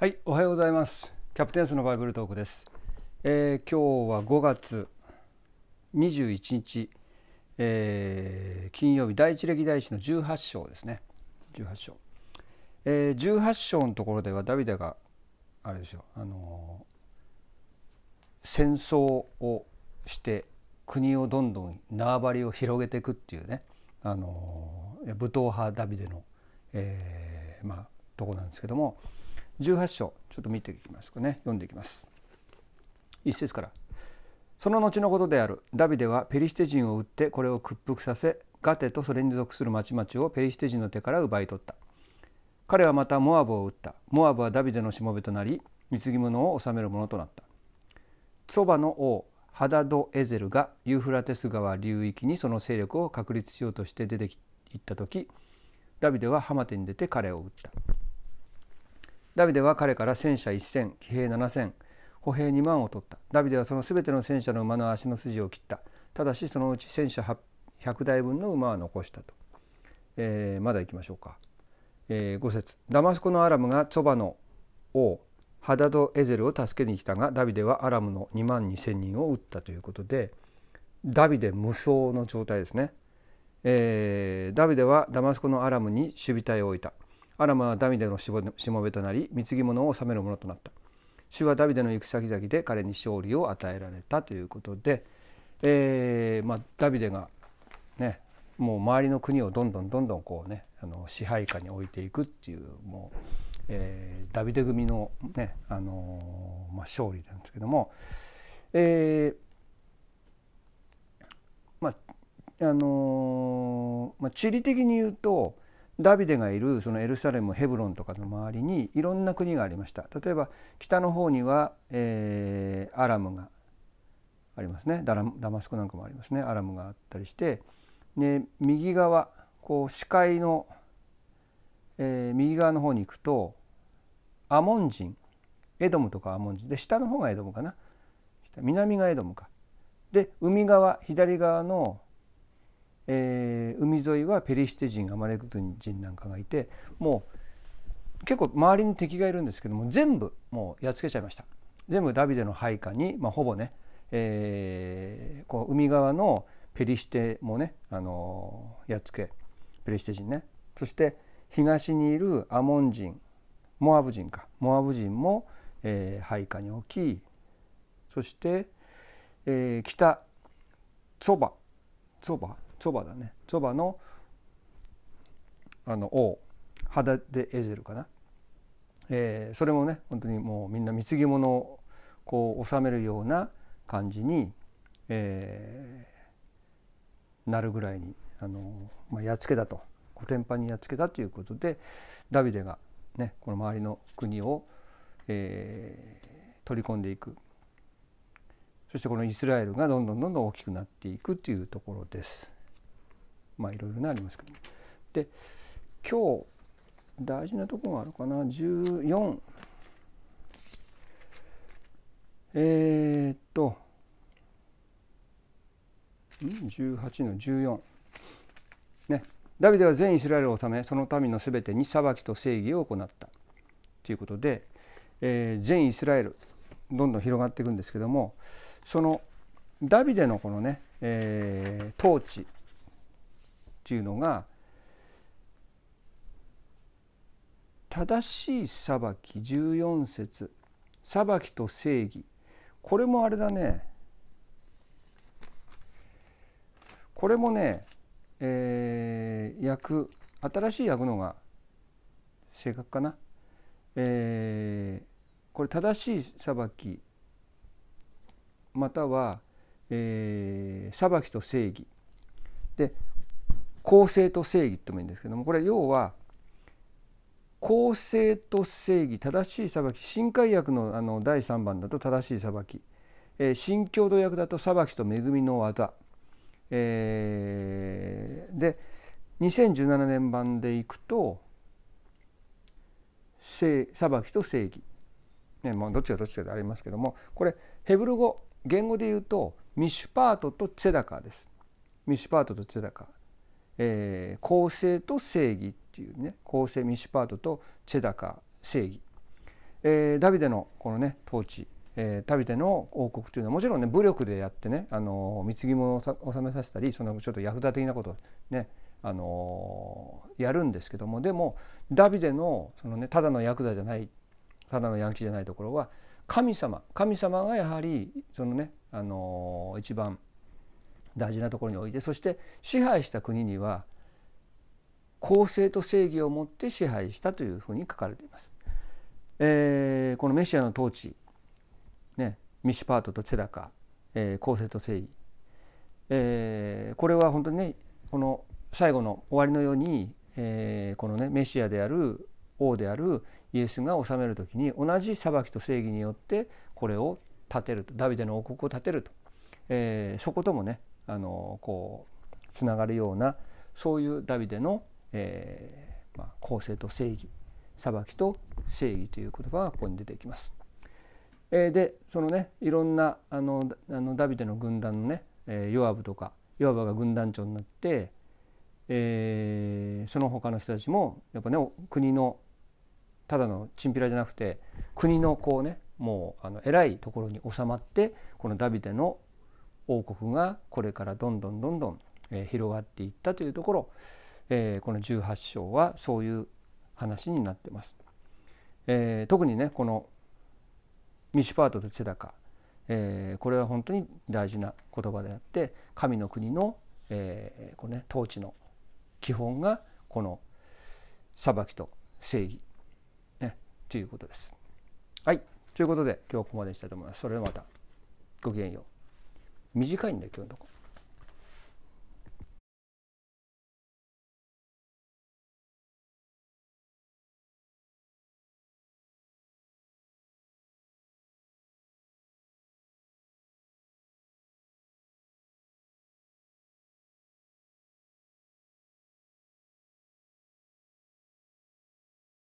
はい、おはようございます。キャプテンスのバイブルトークです。えー、今日は5月21日、えー、金曜日第一歴代史の18章ですね。18章。えー、18章のところではダビデがあれですよ。あのー、戦争をして国をどんどん縄張りを広げていくっていうね、あの武闘派ダビデの、えまあ、とこなんですけども。18章ちょっと見ていきますかね読んでいきます一節からその後のことであるダビデはペリシテ人を撃ってこれを屈服させガテとそれに属する町々をペリシテ人の手から奪い取った彼はまたモアブを撃ったモアブはダビデのしもべとなり貢ぎ物を治めるものとなったツォバの王ハダド・エゼルがユーフラテス川流域にその勢力を確立しようとして出ていった時ダビデはハマテに出て彼を撃ったダビデは彼から戦車1,000騎兵7,000歩兵2万を取ったダビデはその全ての戦車の馬の足の筋を切ったただしそのうち戦車100台分の馬は残したと、えー、まだ行きましょうか、えー、5節ダマスコのアラムがそばの王ハダド・エゼルを助けに来たがダビデはアラムの2万2,000人を撃ったということでダビデ無双の状態ですね、えー、ダビデはダマスコのアラムに守備隊を置いたアラムはダビデのしもべとなり貢ぎ物を納めるものとなった主はダビデの行く先々で彼に勝利を与えられたということで、えーまあ、ダビデがねもう周りの国をどんどんどんどんこうねあの支配下に置いていくっていうもう、えー、ダビデ組のね、あのー、まあ、勝利なんですけども、えーまああのー、まあ、地理的に言うとダビデがいるそのエルサレムヘブロンとかの周りにいろんな国がありました例えば北の方には、えー、アラムがありますねダマスコなんかもありますねアラムがあったりして、ね、右側こう視界の、えー、右側の方に行くとアモン人エドムとかアモン人で下の方がエドムかな南がエドムかで海側左側のえー、海沿いはペリシテ人アマレクト人なんかがいてもう結構周りに敵がいるんですけども全部もうやっつけちゃいました全部ダビデの配下に、まあ、ほぼね、えー、こう海側のペリシテもね、あのー、やっつけペリシテ人ねそして東にいるアモン人モアブ人かモアブ人も、えー、配下に置きそして、えー、北ツォバツォバチョバだねチョバのあの王ハダデ・エゼルかな、えー、それもね本当にもうみんな貢ぎ物をこう収めるような感じに、えー、なるぐらいにあの、まあ、やっつけたと古典版にやっつけたということでダビデが、ね、この周りの国を、えー、取り込んでいくそしてこのイスラエルがどんどんどんどん大きくなっていくというところです。まあいろいろねありますけど、で今日大事なとこがあるかな14えー、っと18の14ねダビデは全イスラエルを治めその民のすべてに裁きと正義を行ったということで、えー、全イスラエルどんどん広がっていくんですけどもそのダビデのこのね、えー、統治っていうのが正しい裁き14節裁きと正義これもあれだねこれもね、えー、訳新しい訳のが正確かな、えー、これ正しい裁きまたは、えー、裁きと正義で公正と正義ともいいんですけどもこれ要は公正と正義正しい裁き新海訳のあの第3番だと正しい裁き、えー、新共同訳だと裁きと恵みの技、えー、で2017年版でいくと裁きと正義、ねまあ、どっちがどっちかでありますけどもこれヘブル語言語で言うとミシュパートとツェダカです。ミシュパートとツェダカえー、公正と正義っていうね公正ミシュパートとチェダカ正義、えー、ダビデのこのね統治、えー、ダビデの王国というのはもちろんね武力でやってね、あの貢ぎ物を納めさせたりそのちょっとヤクザ的なことをねあのやるんですけどもでもダビデのその、ね、ただのヤクザじゃないただのヤンキーじゃないところは神様神様がやはりそのね、あの一番大事なところにおいてそして支配した国には公正と正義をもって支配したというふうに書かれています。えー、このメシアの統治、ね、ミシュパートとセダカ、えー、公正と正義、えー、これは本当にねこの最後の終わりのように、えー、このねメシアである王であるイエスが治める時に同じ裁きと正義によってこれを建てるとダビデの王国を建てると、えー、そこともねあのこうつながるようなそういうダビデの、えーまあ、公正と正義裁きと正義という言葉がここに出てきます。えー、でそのねいろんなあのあのダビデの軍団のね、えー、ヨアブとかヨアブが軍団長になって、えー、その他の人たちもやっぱね国のただのチンピラじゃなくて国のこうねもうあの偉いところに収まってこのダビデの王国がこれからどんどんどんどん、え広がっていったというところ、えこの18章はそういう話になってます。え特にねこのミシュパートとチェダカ、えこれは本当に大事な言葉であって神の国の、えこのね、統治の基本がこの裁きと正義、ね、ということです。はいということで今日はここまでにしたいと思います。それではまたごきげんよう。短いんだ今日のとこ